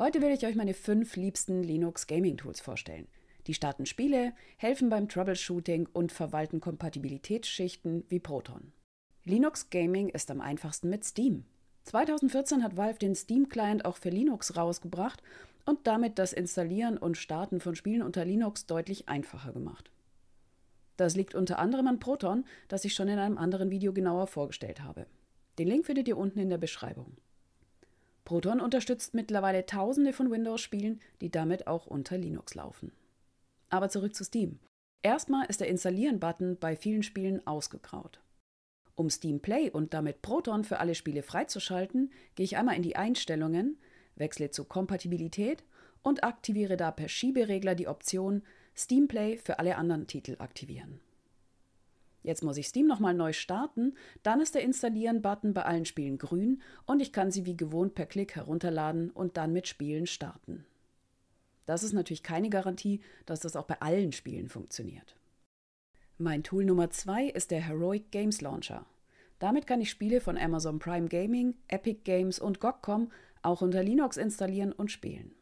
Heute will ich euch meine fünf liebsten Linux Gaming Tools vorstellen. Die starten Spiele, helfen beim Troubleshooting und verwalten Kompatibilitätsschichten wie Proton. Linux Gaming ist am einfachsten mit Steam. 2014 hat Valve den Steam Client auch für Linux rausgebracht und damit das Installieren und Starten von Spielen unter Linux deutlich einfacher gemacht. Das liegt unter anderem an Proton, das ich schon in einem anderen Video genauer vorgestellt habe. Den Link findet ihr unten in der Beschreibung. Proton unterstützt mittlerweile tausende von Windows-Spielen, die damit auch unter Linux laufen. Aber zurück zu Steam. Erstmal ist der Installieren-Button bei vielen Spielen ausgegraut. Um Steam Play und damit Proton für alle Spiele freizuschalten, gehe ich einmal in die Einstellungen, wechsle zu Kompatibilität und aktiviere da per Schieberegler die Option Steam Play für alle anderen Titel aktivieren. Jetzt muss ich Steam nochmal neu starten, dann ist der Installieren-Button bei allen Spielen grün und ich kann sie wie gewohnt per Klick herunterladen und dann mit Spielen starten. Das ist natürlich keine Garantie, dass das auch bei allen Spielen funktioniert. Mein Tool Nummer 2 ist der Heroic Games Launcher. Damit kann ich Spiele von Amazon Prime Gaming, Epic Games und GOG.com auch unter Linux installieren und spielen.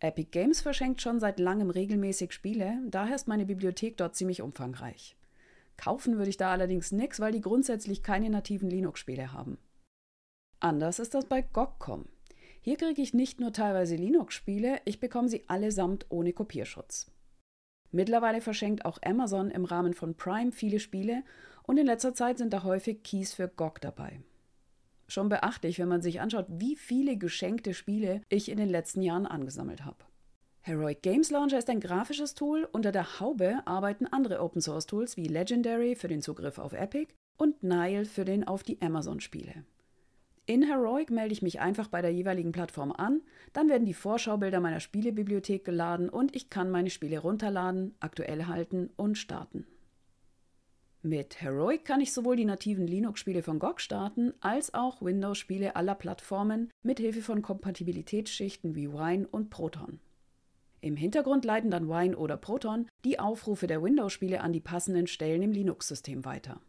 Epic Games verschenkt schon seit langem regelmäßig Spiele, daher ist meine Bibliothek dort ziemlich umfangreich. Kaufen würde ich da allerdings nichts, weil die grundsätzlich keine nativen Linux-Spiele haben. Anders ist das bei GOG.com. Hier kriege ich nicht nur teilweise Linux-Spiele, ich bekomme sie allesamt ohne Kopierschutz. Mittlerweile verschenkt auch Amazon im Rahmen von Prime viele Spiele und in letzter Zeit sind da häufig Keys für GOG dabei. Schon beachtlich, wenn man sich anschaut, wie viele geschenkte Spiele ich in den letzten Jahren angesammelt habe. Heroic Games Launcher ist ein grafisches Tool. Unter der Haube arbeiten andere Open Source Tools wie Legendary für den Zugriff auf Epic und Nile für den auf die Amazon-Spiele. In Heroic melde ich mich einfach bei der jeweiligen Plattform an, dann werden die Vorschaubilder meiner Spielebibliothek geladen und ich kann meine Spiele runterladen, aktuell halten und starten. Mit Heroic kann ich sowohl die nativen Linux-Spiele von GOG starten, als auch Windows-Spiele aller Plattformen mit Hilfe von Kompatibilitätsschichten wie Wine und Proton. Im Hintergrund leiten dann Wine oder Proton die Aufrufe der Windows-Spiele an die passenden Stellen im Linux-System weiter.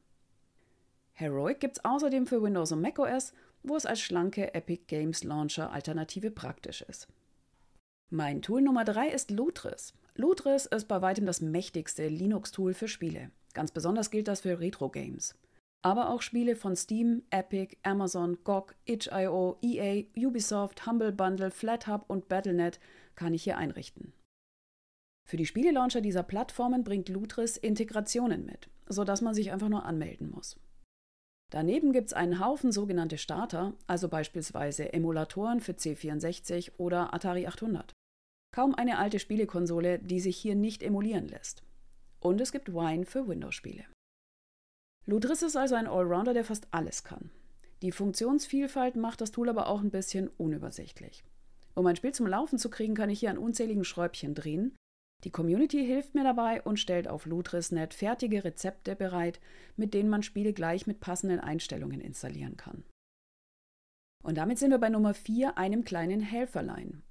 Heroic gibt es außerdem für Windows und macOS, wo es als schlanke Epic Games Launcher Alternative praktisch ist. Mein Tool Nummer 3 ist Lutris. Lutris ist bei weitem das mächtigste Linux-Tool für Spiele. Ganz besonders gilt das für Retro-Games aber auch Spiele von Steam, Epic, Amazon, GOG, itch.io, EA, Ubisoft, Humble Bundle, FlatHub und Battlenet kann ich hier einrichten. Für die Spielelauncher dieser Plattformen bringt Lutris Integrationen mit, sodass man sich einfach nur anmelden muss. Daneben gibt es einen Haufen sogenannte Starter, also beispielsweise Emulatoren für C64 oder Atari 800. Kaum eine alte Spielekonsole, die sich hier nicht emulieren lässt. Und es gibt Wine für Windows-Spiele. Ludris ist also ein Allrounder, der fast alles kann. Die Funktionsvielfalt macht das Tool aber auch ein bisschen unübersichtlich. Um ein Spiel zum Laufen zu kriegen, kann ich hier an unzähligen Schräubchen drehen. Die Community hilft mir dabei und stellt auf Lutris.net fertige Rezepte bereit, mit denen man Spiele gleich mit passenden Einstellungen installieren kann. Und damit sind wir bei Nummer 4, einem kleinen Helferlein.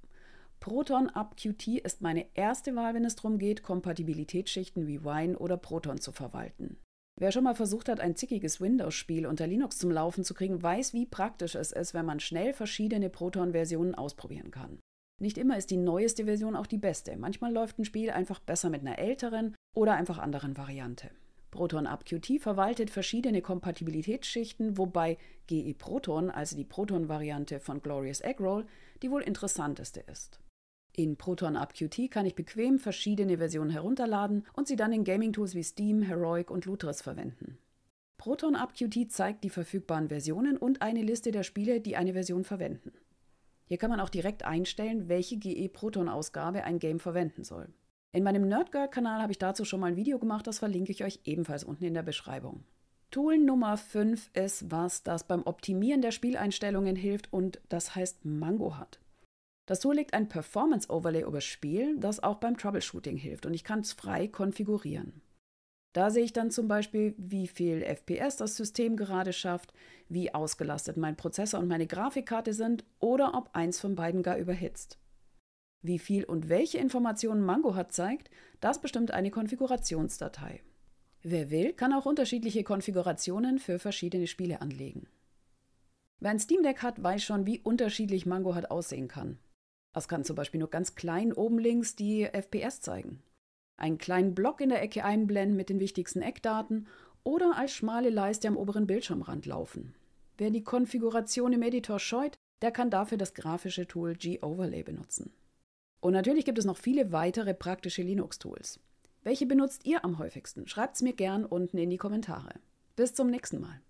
Proton AbQT ist meine erste Wahl, wenn es darum geht, Kompatibilitätsschichten wie Wine oder Proton zu verwalten. Wer schon mal versucht hat, ein zickiges Windows-Spiel unter Linux zum Laufen zu kriegen, weiß, wie praktisch es ist, wenn man schnell verschiedene Proton-Versionen ausprobieren kann. Nicht immer ist die neueste Version auch die beste. Manchmal läuft ein Spiel einfach besser mit einer älteren oder einfach anderen Variante. ProtonUpQt verwaltet verschiedene Kompatibilitätsschichten, wobei GE Proton, also die Proton-Variante von Glorious Eggroll, die wohl interessanteste ist. In Proton AbQT kann ich bequem verschiedene Versionen herunterladen und sie dann in Gaming-Tools wie Steam, Heroic und Lutris verwenden. Proton AbQT zeigt die verfügbaren Versionen und eine Liste der Spiele, die eine Version verwenden. Hier kann man auch direkt einstellen, welche GE-Proton-Ausgabe ein Game verwenden soll. In meinem Nerdgirl-Kanal habe ich dazu schon mal ein Video gemacht, das verlinke ich euch ebenfalls unten in der Beschreibung. Tool Nummer 5 ist was, das beim Optimieren der Spieleinstellungen hilft und das heißt Mango hat. Dazu liegt ein Performance-Overlay über Spiel, das auch beim Troubleshooting hilft und ich kann es frei konfigurieren. Da sehe ich dann zum Beispiel, wie viel FPS das System gerade schafft, wie ausgelastet mein Prozessor und meine Grafikkarte sind oder ob eins von beiden gar überhitzt. Wie viel und welche Informationen Mango hat zeigt, das bestimmt eine Konfigurationsdatei. Wer will, kann auch unterschiedliche Konfigurationen für verschiedene Spiele anlegen. Wer ein Steam Deck hat, weiß schon, wie unterschiedlich Mango hat aussehen kann. Das kann zum Beispiel nur ganz klein oben links die FPS zeigen. Einen kleinen Block in der Ecke einblenden mit den wichtigsten Eckdaten oder als schmale Leiste am oberen Bildschirmrand laufen. Wer die Konfiguration im Editor scheut, der kann dafür das grafische Tool G-Overlay benutzen. Und natürlich gibt es noch viele weitere praktische Linux-Tools. Welche benutzt ihr am häufigsten? Schreibt es mir gern unten in die Kommentare. Bis zum nächsten Mal.